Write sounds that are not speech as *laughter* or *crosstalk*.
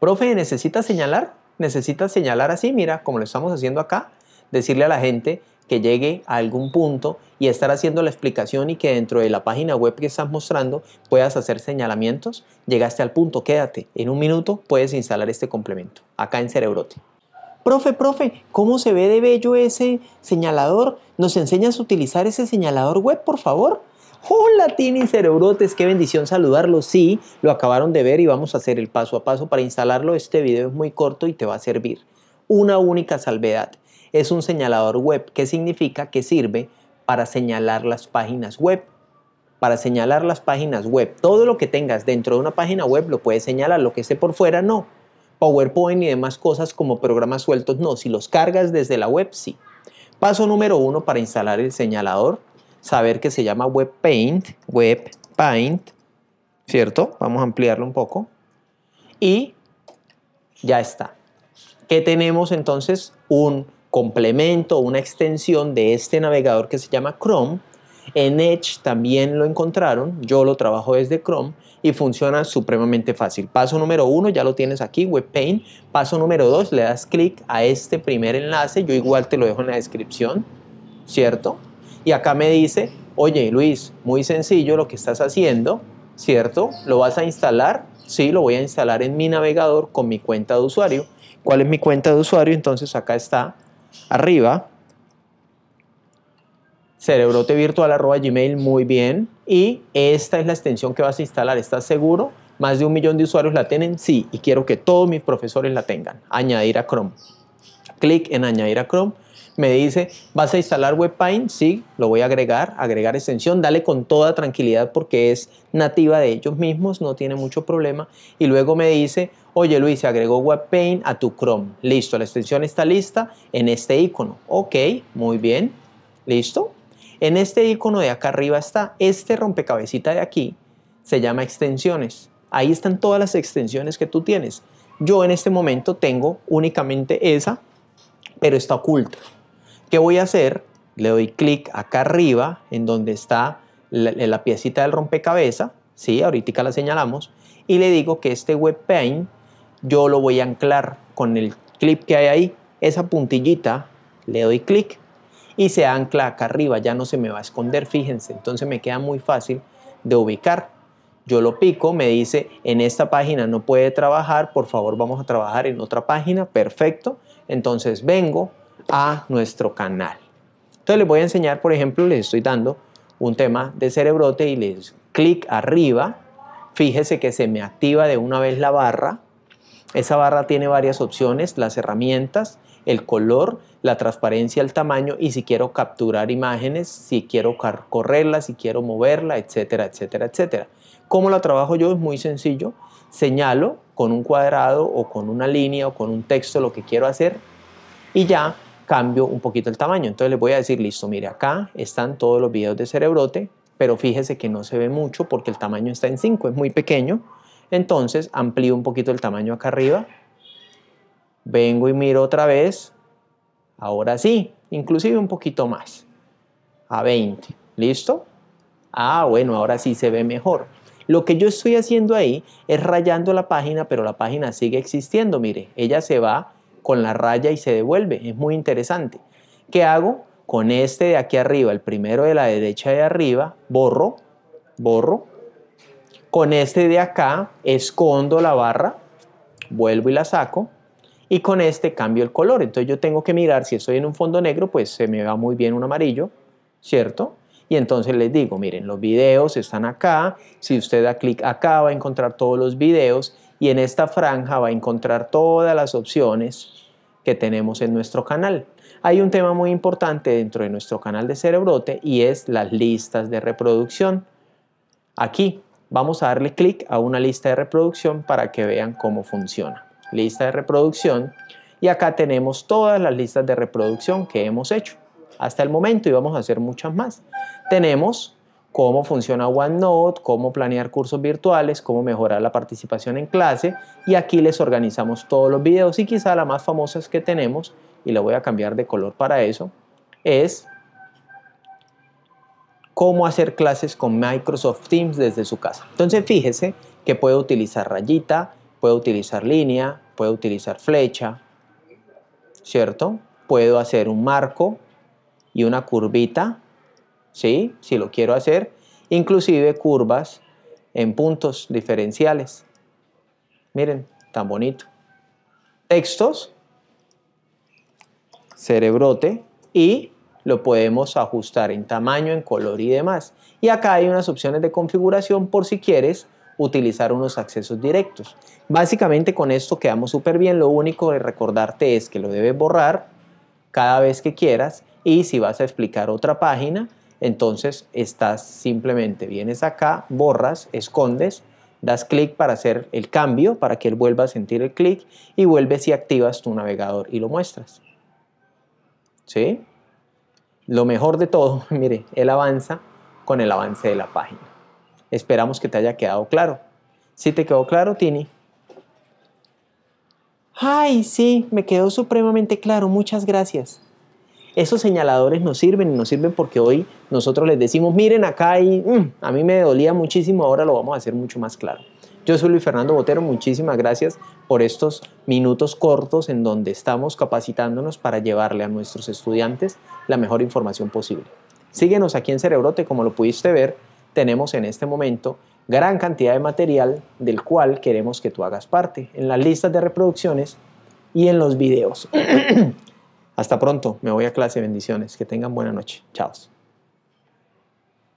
Profe, ¿necesitas señalar? Necesitas señalar así, mira, como lo estamos haciendo acá, decirle a la gente que llegue a algún punto y estar haciendo la explicación y que dentro de la página web que estás mostrando puedas hacer señalamientos. Llegaste al punto, quédate. En un minuto puedes instalar este complemento acá en Cerebrote. Profe, profe, ¿cómo se ve de bello ese señalador? ¿Nos enseñas a utilizar ese señalador web, por favor? Hola Tini Cerebrotes, qué bendición saludarlos. Sí, lo acabaron de ver y vamos a hacer el paso a paso para instalarlo. Este video es muy corto y te va a servir. Una única salvedad. Es un señalador web. que significa? Que sirve para señalar las páginas web. Para señalar las páginas web. Todo lo que tengas dentro de una página web lo puedes señalar. Lo que esté por fuera, no. PowerPoint y demás cosas como programas sueltos, no. Si los cargas desde la web, sí. Paso número uno para instalar el señalador saber que se llama web paint web paint ¿cierto? Vamos a ampliarlo un poco. Y ya está. ¿Qué tenemos entonces? Un complemento, una extensión de este navegador que se llama Chrome. En Edge también lo encontraron, yo lo trabajo desde Chrome y funciona supremamente fácil. Paso número uno, ya lo tienes aquí, web paint Paso número dos, le das clic a este primer enlace, yo igual te lo dejo en la descripción, ¿cierto? Y acá me dice, oye Luis, muy sencillo lo que estás haciendo, ¿cierto? ¿Lo vas a instalar? Sí, lo voy a instalar en mi navegador con mi cuenta de usuario. ¿Cuál es mi cuenta de usuario? Entonces acá está, arriba, cerebrotevirtual.gmail, muy bien. Y esta es la extensión que vas a instalar, ¿estás seguro? ¿Más de un millón de usuarios la tienen? Sí, y quiero que todos mis profesores la tengan. Añadir a Chrome. Clic en añadir a Chrome me dice, vas a instalar WebPaint? sí, lo voy a agregar, agregar extensión, dale con toda tranquilidad porque es nativa de ellos mismos, no tiene mucho problema. Y luego me dice, oye Luis, se agregó WebPaint a tu Chrome, listo, la extensión está lista en este icono. Ok, muy bien, listo. En este icono de acá arriba está, este rompecabecita de aquí se llama extensiones. Ahí están todas las extensiones que tú tienes. Yo en este momento tengo únicamente esa, pero está oculta. ¿Qué voy a hacer? Le doy clic acá arriba, en donde está la, piecita del rompecabezas, ¿sí? ahorita la señalamos, y le digo que este web webpaint yo lo voy a anclar con el clip que hay ahí, esa puntillita, le doy clic y se ancla acá arriba, ya no se me va a esconder, fíjense, entonces me queda muy fácil de ubicar. Yo lo pico, me dice, en esta página no puede trabajar, por favor vamos a trabajar en otra página, perfecto. Entonces vengo, a nuestro canal. Entonces les voy a enseñar, por ejemplo, les estoy dando un tema de cerebrote y les clic arriba. Fíjese que se me activa de una vez la barra. Esa barra tiene varias opciones, las herramientas, el color, la transparencia, el tamaño y si quiero capturar imágenes, si quiero correrla, si quiero moverla, etcétera, etcétera, etcétera. ¿Cómo la trabajo yo? Es muy sencillo. Señalo con un cuadrado o con una línea o con un texto lo que quiero hacer y ya cambio un poquito el tamaño. Entonces les voy a decir, listo, mire, acá están todos los videos de cerebrote, pero fíjese que no se ve mucho porque el tamaño está en 5, es muy pequeño. Entonces amplío un poquito el tamaño acá arriba. Vengo y miro otra vez. Ahora sí, inclusive un poquito más. A 20. ¿Listo? Ah, bueno, ahora sí se ve mejor. Lo que yo estoy haciendo ahí es rayando la página, pero la página sigue existiendo. Mire, ella se va con la raya y se devuelve. Es muy interesante. ¿Qué hago? Con este de aquí arriba, el primero de la derecha de arriba, borro, borro. Con este de acá, escondo la barra, vuelvo y la saco. Y con este cambio el color. Entonces yo tengo que mirar, si estoy en un fondo negro, pues se me va muy bien un amarillo, ¿cierto? Y entonces les digo, miren, los videos están acá, si usted da clic acá va a encontrar todos los videos y en esta franja va a encontrar todas las opciones que tenemos en nuestro canal. Hay un tema muy importante dentro de nuestro canal de Cerebrote y es las listas de reproducción. Aquí vamos a darle clic a una lista de reproducción para que vean cómo funciona. Lista de reproducción y acá tenemos todas las listas de reproducción que hemos hecho hasta el momento y vamos a hacer muchas más. Tenemos cómo funciona OneNote, cómo planear cursos virtuales, cómo mejorar la participación en clase y aquí les organizamos todos los videos y quizá la más famosa que tenemos y la voy a cambiar de color para eso es cómo hacer clases con Microsoft Teams desde su casa. Entonces fíjese que puedo utilizar rayita, puedo utilizar línea, puedo utilizar flecha, ¿cierto? Puedo hacer un marco y una curvita si lo quiero hacer, inclusive curvas en puntos diferenciales. Miren, tan bonito. Textos, cerebrote y lo podemos ajustar en tamaño, en color y demás. Y acá hay unas opciones de configuración por si quieres utilizar unos accesos directos. Básicamente con esto quedamos súper bien, lo único de recordarte es que lo debes borrar cada vez que quieras y si vas a explicar otra página, entonces estás simplemente, vienes acá, borras, escondes, das clic para hacer el cambio, para que él vuelva a sentir el clic y vuelves y activas tu navegador y lo muestras. ¿Sí? Lo mejor de todo, *laughs* mire, él avanza con el avance de la página. Esperamos que te haya quedado claro. Si ¿Sí te quedó claro, Tini. Ay, sí, me quedó supremamente claro. Muchas gracias. Esos señaladores nos sirven y nos sirven porque hoy nosotros les decimos, miren acá y mm, a mí me dolía muchísimo, ahora lo vamos a hacer mucho más claro. Yo soy Luis Fernando Botero, muchísimas gracias por estos minutos cortos en donde estamos capacitándonos para llevarle a nuestros estudiantes la mejor información posible. Síguenos aquí en Cerebrote, como lo pudiste ver, tenemos en este momento gran cantidad de material del cual queremos que tú hagas parte en las listas de reproducciones y en los videos. *clears throat* Hasta pronto, me voy a clase, bendiciones, que tengan buena noche, chao.